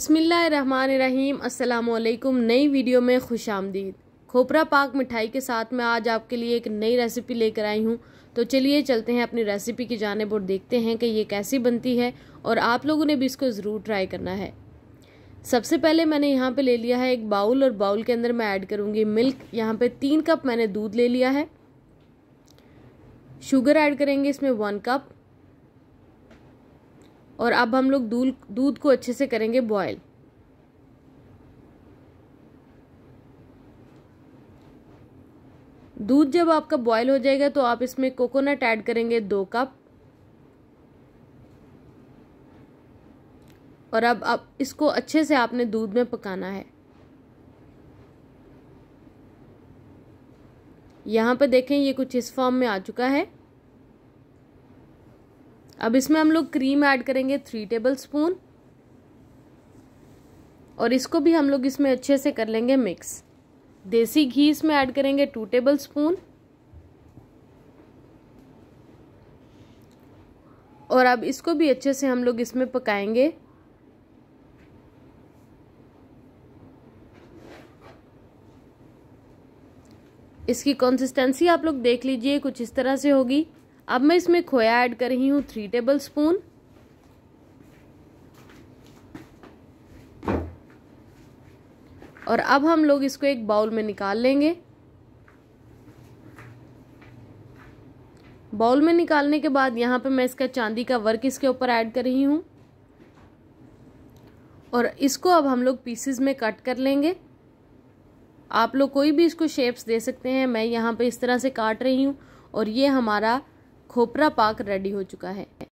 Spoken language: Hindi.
बसमीम् अल्लाम नई वीडियो में खुश आमदीद खोपरा पाक मिठाई के साथ मैं आज आपके लिए एक नई रेसिपी लेकर आई हूँ तो चलिए चलते हैं अपनी रेसिपी की जानब और देखते हैं कि ये कैसी बनती है और आप लोगों ने भी इसको ज़रूर ट्राई करना है सबसे पहले मैंने यहाँ पे ले लिया है एक बाउल और बाउल के अंदर मैं ऐड करूँगी मिल्क यहाँ पे तीन कप मैंने दूध ले लिया है शुगर ऐड करेंगे इसमें वन कप और अब हम लोग दूध दूध को अच्छे से करेंगे बॉयल दूध जब आपका बॉयल हो जाएगा तो आप इसमें कोकोनट ऐड करेंगे दो कप और अब आप इसको अच्छे से आपने दूध में पकाना है यहाँ पर देखें ये कुछ इस फॉर्म में आ चुका है अब इसमें हम लोग क्रीम ऐड करेंगे थ्री टेबल स्पून और इसको भी हम लोग इसमें अच्छे से कर लेंगे मिक्स देसी घी इसमें ऐड करेंगे टू टेबल स्पून और अब इसको भी अच्छे से हम लोग इसमें पकाएंगे इसकी कंसिस्टेंसी आप लोग देख लीजिए कुछ इस तरह से होगी अब मैं इसमें खोया ऐड कर रही हूँ थ्री टेबल स्पून और अब हम लोग इसको एक बाउल में निकाल लेंगे बाउल में निकालने के बाद यहाँ पे मैं इसका चांदी का वर्क इसके ऊपर ऐड कर रही हूँ और इसको अब हम लोग पीसेस में कट कर लेंगे आप लोग कोई भी इसको शेप्स दे सकते हैं मैं यहाँ पे इस तरह से काट रही हूँ और ये हमारा खोपरा पाक रेडी हो चुका है